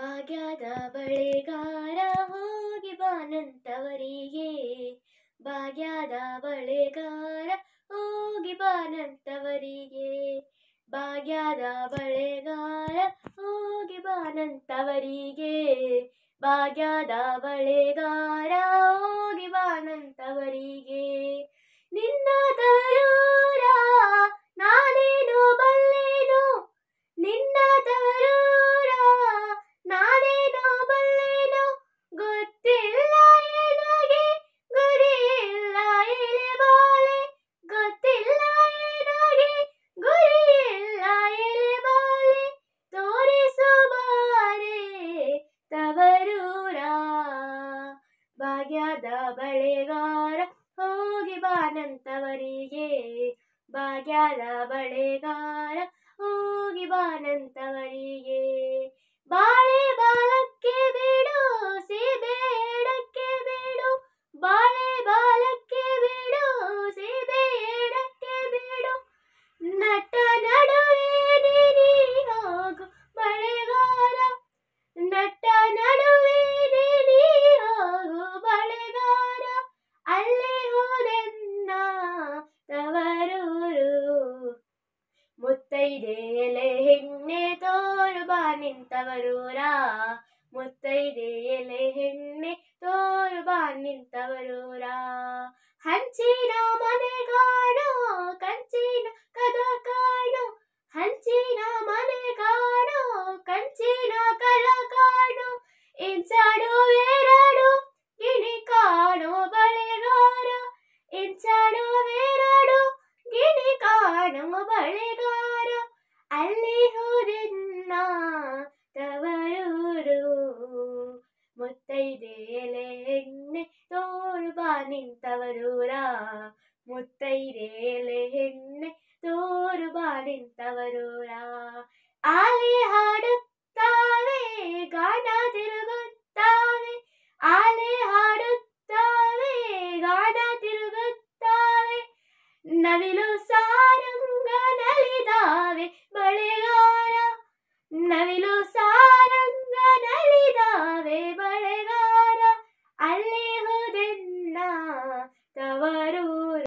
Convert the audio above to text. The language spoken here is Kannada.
ಭಾಗ್ಯದ ಬಳೆಗಾರ ಹೋಗಿ ಬಾನಂತವರಿಗೆ ಭಾಗ್ಯದ ಬಳೆಗಾರ ಹೋಗಿ ಬಾನಂತವರಿಗೆ ಭಾಗ್ಯದ ಬಳೆಗಾರ ಹೋಗಿ ಬಾನಂತವರಿಗೆ ಭಾಗ್ಯದ ಬಳೆಗಾರ ಹೋಗಿ ಜ್ಞಾನದ ಬಳೆಗಾರ ಹೋಗಿ ಬಾನಂತವರಿಗೆ ಭಾಗ್ಯದ ಬಳೆಗಾರ ಹೋಗಿ ಬಾನಂತವರಿಗೆ ಮುತ್ತೈದೆಯಲೆ ಹೆಣ್ಣೆ ತೋರುಬಾ ನಿಂತವರೂರ ಮುತ್ತೈದೆಯಲೆ ಹೆಣ್ಣೆ ತೋರುಬಾ ನಿಂತವರೂರ ಹಂಚಿನ ಮನೆ ಕಾಣೋ ಕಂಚಿನ ಕದ ಕಾಣೋ ಹಂಚಿನ ಮನೆ ಕಾಣೋ ಕಂಚಿನ ಕಲ ಕಾಣೋ ಇಂಚಾಡು ವೇರಾಡು ಗಿಣಿ ಕಾಣೋ ಬಳೆಗಾರ ಇಂಚಾಡು ವೇರಾಡು ಗಿಣಿ ಕಾಣೋ ಬಳೆಗಾರ ಅಲ್ಲಿ ಹುರಿನ್ನ ತವರೂರು ಮುತ್ತೈದೇಲೆ ಹೆಣ್ಣೆ ತೋರ್ಬಾ ನಿಂತವರೂರ ಮುತ್ತೈದೇಲೆ ಹೆಣ್ಣೆ ತೋರ್ಬಾ ನಿಂತವರೂರ ಆಲಿ ಹಾಡುತ್ತಾವೆ ಗಾಡ ತಿರುಗುತ್ತಾವೆ ಆಲಿ ಹಾಡುತ್ತಾವೆ ಗಾಡ ತಿರುಗುತ್ತಾವೆ ನವಿಲು ಸಾರು ನಲಿದಾವೆ ಬಳೆಗಾರ ನವಿಲು